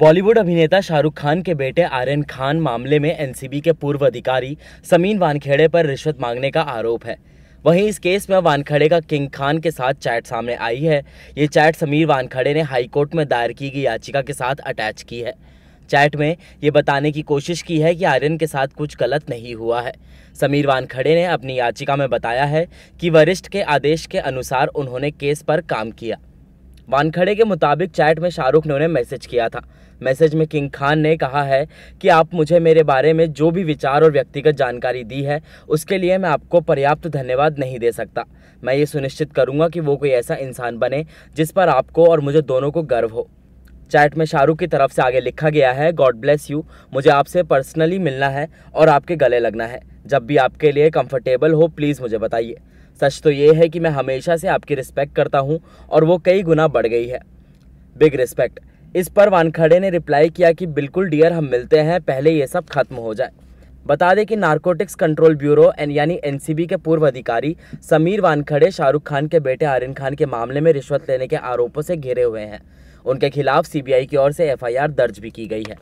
बॉलीवुड अभिनेता शाहरुख खान के बेटे आर्यन खान मामले में एनसीबी के पूर्व अधिकारी समीन वानखेड़े पर रिश्वत मांगने का आरोप है वहीं इस केस में वानखेड़े का किंग खान के साथ चैट सामने आई है ये चैट समीर वानखेड़े ने हाईकोर्ट में दायर की गई याचिका के साथ अटैच की है चैट में ये बताने की कोशिश की है कि आर्यन के साथ कुछ गलत नहीं हुआ है समीर वानखड़े ने अपनी याचिका में बताया है कि वरिष्ठ के आदेश के अनुसार उन्होंने केस पर काम किया वानखड़े के मुताबिक चैट में शाहरुख ने उन्हें मैसेज किया था मैसेज में किंग खान ने कहा है कि आप मुझे मेरे बारे में जो भी विचार और व्यक्तिगत जानकारी दी है उसके लिए मैं आपको पर्याप्त धन्यवाद नहीं दे सकता मैं ये सुनिश्चित करूंगा कि वो कोई ऐसा इंसान बने जिस पर आपको और मुझे दोनों को गर्व हो चैट में शाहरुख की तरफ से आगे लिखा गया है गॉड ब्लेस यू मुझे आपसे पर्सनली मिलना है और आपके गले लगना है जब भी आपके लिए कंफर्टेबल हो प्लीज़ मुझे बताइए सच तो ये है कि मैं हमेशा से आपकी रिस्पेक्ट करता हूँ और वो कई गुना बढ़ गई है बिग रिस्पेक्ट इस पर वानखड़े ने रिप्लाई किया कि बिल्कुल डियर हम मिलते हैं पहले ये सब खत्म हो जाए बता दें कि नारकोटिक्स कंट्रोल ब्यूरो एन यानी एनसीबी के पूर्व अधिकारी समीर वानखड़े शाहरुख खान के बेटे आर्यन खान के मामले में रिश्वत लेने के आरोपों से घिरे हुए हैं उनके खिलाफ सीबीआई की ओर से एफआईआर दर्ज भी की गई है